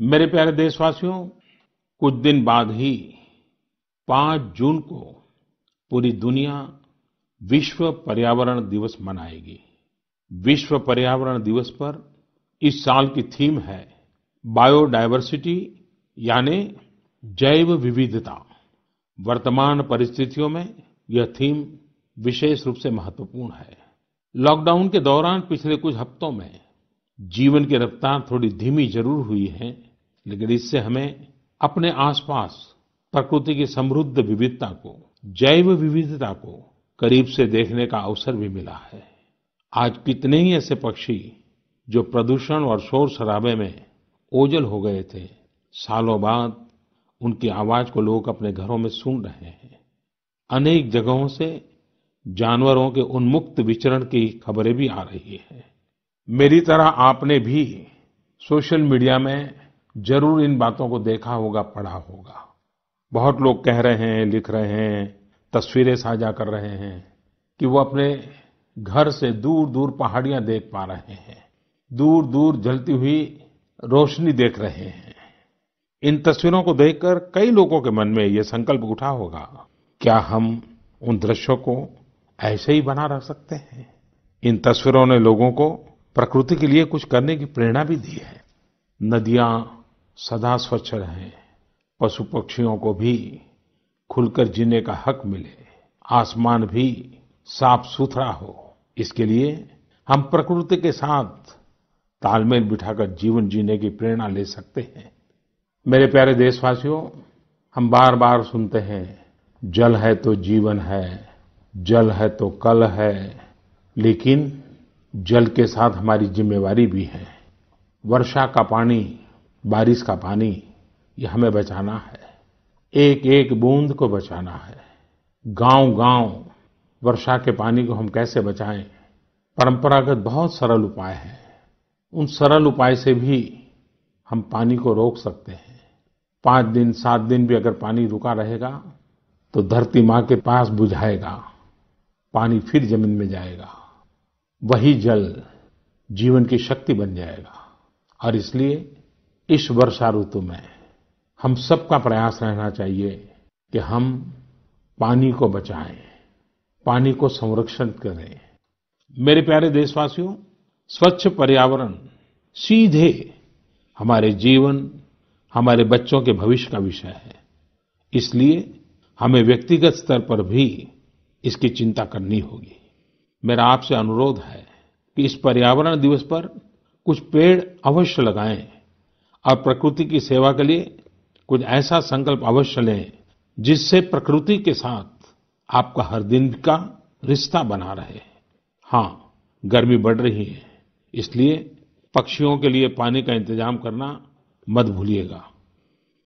मेरे प्यारे देशवासियो कुछ दिन बाद ही 5 जून को पूरी दुनिया विश्व पर्यावरण दिवस मनाएगी विश्व पर्यावरण दिवस पर इस साल की थीम है बायोडायवर्सिटी यानी जैव विविधता वर्तमान परिस्थितियों में यह थीम विशेष रूप से महत्वपूर्ण है लॉकडाउन के दौरान पिछले कुछ हफ्तों में जीवन की रफ़्तार थोड़ी धीमी जरूर हुई है लेकिन इससे हमें अपने आसपास प्रकृति की समृद्ध विविधता को जैव विविधता को करीब से देखने का अवसर भी मिला है आज कितने ही ऐसे पक्षी जो प्रदूषण और शोर शराबे में ओझल हो गए थे सालों बाद उनकी आवाज को लोग अपने घरों में सुन रहे हैं अनेक जगहों से जानवरों के उन्मुक्त विचरण की खबरें भी आ रही हैं मेरी तरह आपने भी सोशल मीडिया में ज़रूर इन बातों को देखा होगा पढ़ा होगा बहुत लोग कह रहे हैं लिख रहे हैं तस्वीरें साझा कर रहे हैं कि वो अपने घर से दूर-दूर पहाड़ियाँ देख पा रहे हैं दूर-दूर जलती हुई रोशनी देख रहे हैं इन तस्वीरों को देखकर कई लोगों के मन में ये संकल्प उठा होगा क्या हम उन दृश्यों को ऐसे ही बना रख सकते हैं इन तस्वीरों ने लोगों को प्रकृति के लिए कुछ करने की प्रेरणा भी दी है नदियाँ सदा स्वच्छ रहें पशु पक्षियों को भी खुलकर जीने का हक मिले आसमान भी साफ सुथरा हो इसके लिए हम प्रकृति के साथ तालमेल बिठाकर जीवन जीने की प्रेरणा ले सकते हैं मेरे प्यारे देशवासियों हम बार बार सुनते हैं जल है तो जीवन है जल है तो कल है लेकिन जल के साथ हमारी ज़िम्मेवारी भी है वर्षा का पानी बारिश का पानी ये हमें बचाना है एक एक बूंद को बचाना है गांव-गांव वर्षा के पानी को हम कैसे बचाएं परंपरागत बहुत सरल उपाय हैं उन सरल उपाय से भी हम पानी को रोक सकते हैं पाँच दिन सात दिन भी अगर पानी रुका रहेगा तो धरती माँ के पास बुझाएगा पानी फिर जमीन में जाएगा वही जल जीवन की शक्ति बन जाएगा और इसलिए इस वर्षा ऋतु में हम सबका प्रयास रहना चाहिए कि हम पानी को बचाएं पानी को संरक्षण करें मेरे प्यारे देशवासियों स्वच्छ पर्यावरण सीधे हमारे जीवन हमारे बच्चों के भविष्य का विषय है इसलिए हमें व्यक्तिगत स्तर पर भी इसकी चिंता करनी होगी मेरा आपसे अनुरोध है कि इस पर्यावरण दिवस पर कुछ पेड़ अवश्य लगाएं और प्रकृति की सेवा के लिए कुछ ऐसा संकल्प अवश्य लें जिससे प्रकृति के साथ आपका हर दिन का रिश्ता बना रहे हाँ गर्मी बढ़ रही है इसलिए पक्षियों के लिए पानी का इंतजाम करना मत भूलिएगा